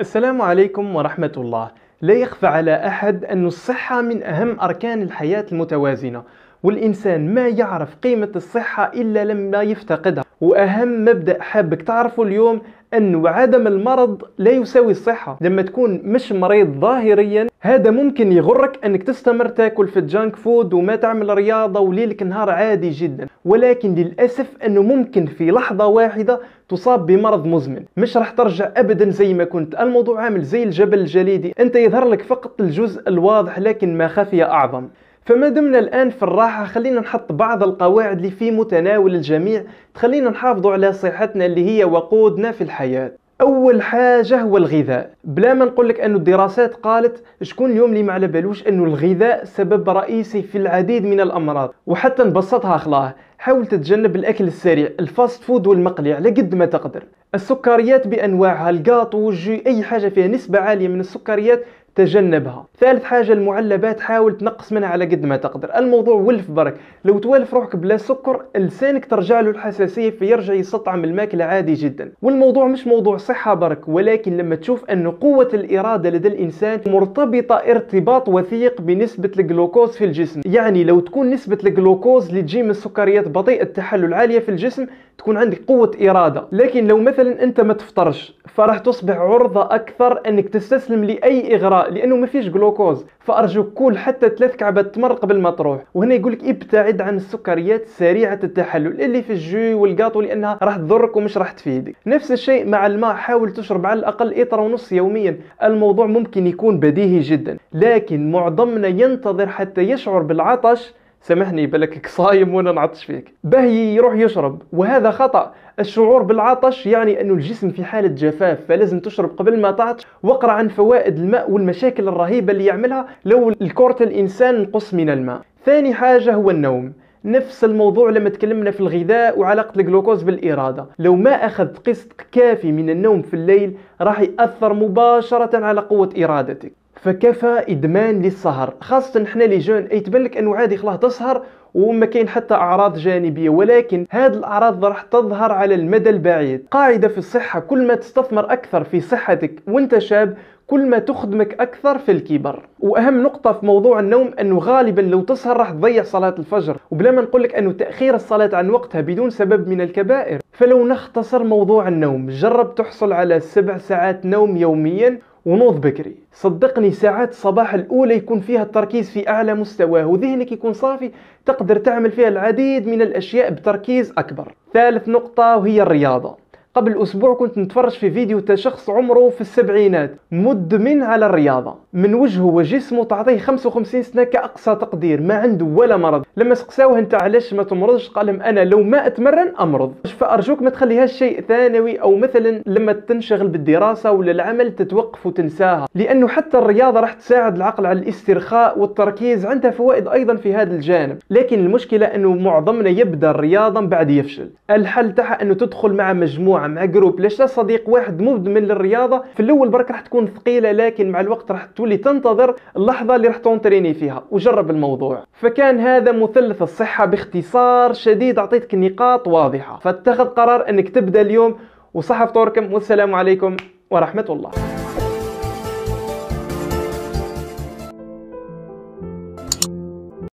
السلام عليكم ورحمة الله لا يخفى على أحد أن الصحة من أهم أركان الحياة المتوازنة والإنسان ما يعرف قيمة الصحة إلا لما يفتقدها وأهم مبدأ حابك تعرفه اليوم أن عدم المرض لا يساوي الصحة لما تكون مش مريض ظاهريا هذا ممكن يغرك انك تستمر تاكل في الجانك فود وما تعمل رياضه وليلك نهار عادي جدا ولكن للاسف انه ممكن في لحظه واحده تصاب بمرض مزمن مش راح ترجع ابدا زي ما كنت الموضوع عامل زي الجبل الجليدي انت يظهر لك فقط الجزء الواضح لكن ما خفي اعظم فما دمنا الآن في الراحة خلينا نحط بعض القواعد اللي في متناول الجميع تخلينا نحافظ على صحتنا اللي هي وقودنا في الحياة اول حاجه هو الغذاء بلا ما نقول لك ان الدراسات قالت شكون اليوم اللي ما على بالوش انه الغذاء سبب رئيسي في العديد من الامراض وحتى نبسطها خلاه حاول تتجنب الاكل السريع الفاست فود والمقلي على قد ما تقدر السكريات بانواعها الكاطو والجو اي حاجه فيها نسبه عاليه من السكريات تجنبها ثالث حاجة المعلبات حاول تنقص منها على قد ما تقدر الموضوع ولف برك لو توالف روحك بلا سكر لسانك ترجع له الحساسية فيرجع يستطعم الماكلة عادي جدا والموضوع مش موضوع صحة برك ولكن لما تشوف أن قوة الإرادة لدى الإنسان مرتبطة ارتباط وثيق بنسبة الجلوكوز في الجسم يعني لو تكون نسبة الجلوكوز اللي تجي من السكريات بطيئة التحلل عالية في الجسم تكون عندك قوة إرادة لكن لو مثلا أنت ما تفطرش فراح تصبح عرضة أكثر أنك تستسلم لأي إغراء لأنه ما فيش جلوكوز فأرجوك كل حتى ثلاث كعبات تمر قبل ما تروح وهنا يقول لك ابتعد عن السكريات سريعة التحلل اللي في الجو والقاطو لأنها راح تضرك ومش راح تفيدك نفس الشيء مع الماء حاول تشرب على الأقل إطر ونص يوميا الموضوع ممكن يكون بديهي جدا لكن معظمنا ينتظر حتى يشعر بالعطش سامحني بالك صايم وانا نعطش فيك باهي يروح يشرب وهذا خطا الشعور بالعطش يعني انه الجسم في حاله جفاف فلازم تشرب قبل ما تعطش واقرا عن فوائد الماء والمشاكل الرهيبه اللي يعملها لو الكورت الانسان نقص من الماء ثاني حاجه هو النوم نفس الموضوع لما تكلمنا في الغذاء وعلاقة الجلوكوز بالإرادة لو ما أخذت قسط كافي من النوم في الليل راح يأثر مباشرة على قوة إرادتك فكفى ادمان للسهر خاصه نحن لي جون يتبان لك انه عادي خلاص تسهر وما كاين حتى اعراض جانبيه ولكن هذه الاعراض راح تظهر على المدى البعيد قاعده في الصحه كل ما تستثمر اكثر في صحتك وانت شاب كل ما تخدمك اكثر في الكبر واهم نقطه في موضوع النوم انه غالبا لو تسهر راح تضيع صلاه الفجر وبلا ما نقول لك انه تاخير الصلاه عن وقتها بدون سبب من الكبائر فلو نختصر موضوع النوم جرب تحصل على سبع ساعات نوم يوميا ونوض بكري صدقني ساعات الصباح الأولى يكون فيها التركيز في أعلى مستوى وذهنك يكون صافي تقدر تعمل فيها العديد من الأشياء بتركيز أكبر ثالث نقطة وهي الرياضة قبل اسبوع كنت نتفرج في فيديو تاع شخص عمره في السبعينات مدمن على الرياضه من وجهه وجسمه تعطيه 55 سنه كاقصى تقدير ما عنده ولا مرض لما سقساوه انت علاش ما تمرضش قال لهم انا لو ما اتمرن امرض فارجوك ما تخليهاش شيء ثانوي او مثلا لما تنشغل بالدراسه ولا العمل تتوقف وتنساها لانه حتى الرياضه راح تساعد العقل على الاسترخاء والتركيز عندها فوائد ايضا في هذا الجانب لكن المشكله انه معظمنا يبدا الرياضه من بعد يفشل الحل تاعها انه تدخل مع مجموعه مع جروب ليش لا صديق واحد مدمن للرياضه في الاول برك راح تكون ثقيله لكن مع الوقت راح تولي تنتظر اللحظه اللي راح تونتريني فيها وجرب الموضوع فكان هذا مثلث الصحه باختصار شديد اعطيتك نقاط واضحه فاتخذ قرار انك تبدا اليوم وصحة فطوركم والسلام عليكم ورحمه الله